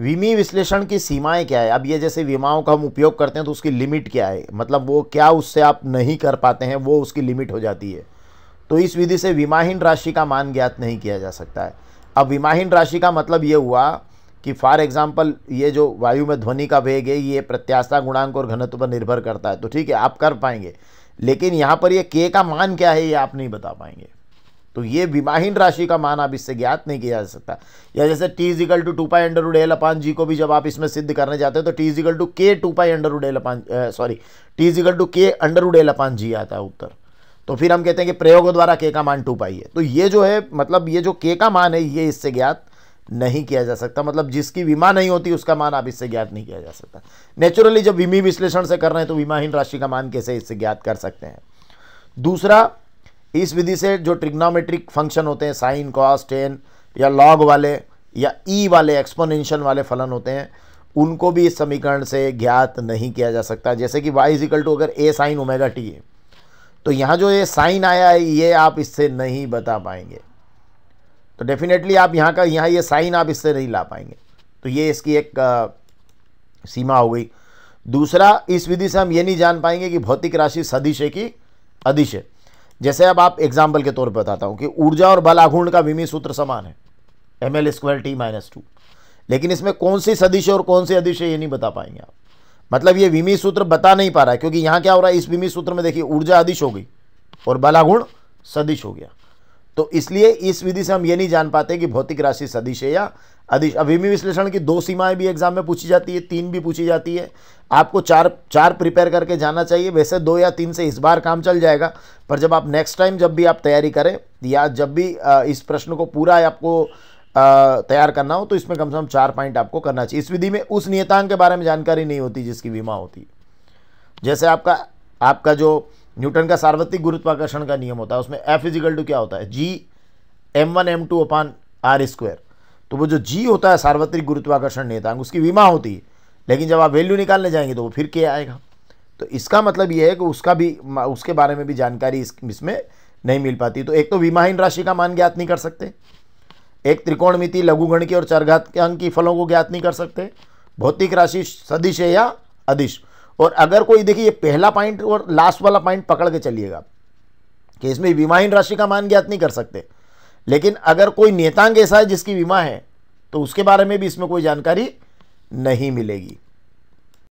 वीमी विश्लेषण की सीमाएं क्या है अब ये जैसे वीमाओं का हम उपयोग करते हैं तो उसकी लिमिट क्या है मतलब वो क्या उससे आप नहीं कर पाते हैं वो उसकी लिमिट हो जाती है तो इस विधि से विमाहीन राशि का मान ज्ञात नहीं किया जा सकता है अब विमाहीन राशि का मतलब ये हुआ कि फॉर एग्जाम्पल ये जो वायु में ध्वनि का वेग है ये प्रत्याशा गुणांक और घनत्व पर निर्भर करता है तो ठीक है आप कर पाएंगे लेकिन यहाँ पर ये के का मान क्या है ये आप नहीं बता पाएंगे तो ये विवाहीन राशि का मान आप इससे ज्ञात नहीं किया जा सकता या जैसे T is equal to two pi under उड एल अपान जी को भी जब आप इसमें सिद्ध करने जाते हैं तो टी इजिकल टू के टू पाई अंडर उड L upon sorry T is equal to के अंडर उड एल अपान जी आता है उत्तर तो फिर हम कहते हैं कि प्रयोगों द्वारा के का मान टू पाई है तो ये जो है मतलब ये जो के का मान है ये इससे ज्ञात नहीं किया जा सकता मतलब जिसकी विमा नहीं होती उसका मान आप इससे ज्ञात नहीं किया जा सकता नेचुरली जब विमी विश्लेषण से कर रहे हैं तो विमाहीन राशि का मान कैसे इससे ज्ञात कर सकते हैं दूसरा इस विधि से जो ट्रिग्नोमेट्रिक फंक्शन होते हैं साइन कॉस टेन या लॉग वाले या ई e वाले एक्सपोनेंशियल वाले फलन होते हैं उनको भी इस समीकरण से ज्ञात नहीं किया जा सकता जैसे कि वाई इजिकल टू अगर ए साइन ओमेगा टी है तो यहाँ जो ये साइन आया है ये आप इससे नहीं बता पाएंगे तो डेफिनेटली आप यहाँ का यहाँ ये साइन आप इससे नहीं ला पाएंगे तो ये इसकी एक आ, सीमा हो गई दूसरा इस विधि से हम ये नहीं जान पाएंगे कि भौतिक राशि सदिश है कि अधिश है जैसे अब आप एग्जाम्पल के तौर पर बताता हूँ कि ऊर्जा और बल आघूर्ण का विमी सूत्र समान है M L square T minus two लेकिन इसमें कौन सी सदिश है और कौन सी अदिश है ये नहीं बता पाएंगे आप मतलब ये विमी सूत्र बता नहीं पा रहा है क्योंकि यहाँ क्या हो रहा है इस विमी सूत्र में देखिए ऊर्जा अदिश हो गई और बलागुण सदिश हो गया तो इसलिए इस विधि से हम ये नहीं जान पाते कि भौतिक राशि सदिश है या अधिश अभिमी विश्लेषण की दो सीमाएं भी एग्जाम में पूछी जाती है तीन भी पूछी जाती है आपको चार चार प्रिपेयर करके जाना चाहिए वैसे दो या तीन से इस बार काम चल जाएगा पर जब आप नेक्स्ट टाइम जब भी आप तैयारी करें या जब भी इस प्रश्न को पूरा आपको तैयार करना हो तो इसमें कम से कम चार पॉइंट आपको करना चाहिए इस विधि में उस नियतांक के बारे में जानकारी नहीं होती जिसकी बीमा होती है जैसे आपका आपका जो न्यूटन का सार्वत्रिक गुरुत्वाकर्षण का नियम होता है उसमें एफ इजिकल टू क्या होता है G M one M two upon R square तो वो जो जी होता है सार्वत्रिक गुरुत्वाकर्षण नियतांक उसकी विमा होती है लेकिन जब आप वैल्यू निकालने जाएंगे तो वो फिर के आएगा तो इसका मतलब ये है कि उसका भी उसके बारे में भी जानकारी इस, इसमें नहीं मिल पाती तो एक तो विमाहीन राशि का मान ज्ञात नहीं कर सकते एक त्रिकोणमिति लघुगण की और चरघात अंक की फलों को ज्ञात नहीं कर सकते भौतिक राशि सदिश है या अधिश और अगर कोई देखिए ये पहला पॉइंट और लास्ट वाला पॉइंट पकड़ के चलिएगा कि इसमें विमाहीन राशि का मान ज्ञात नहीं कर सकते लेकिन अगर कोई नेतांग ऐसा है जिसकी बीमा है तो उसके बारे में भी इसमें कोई जानकारी नहीं मिलेगी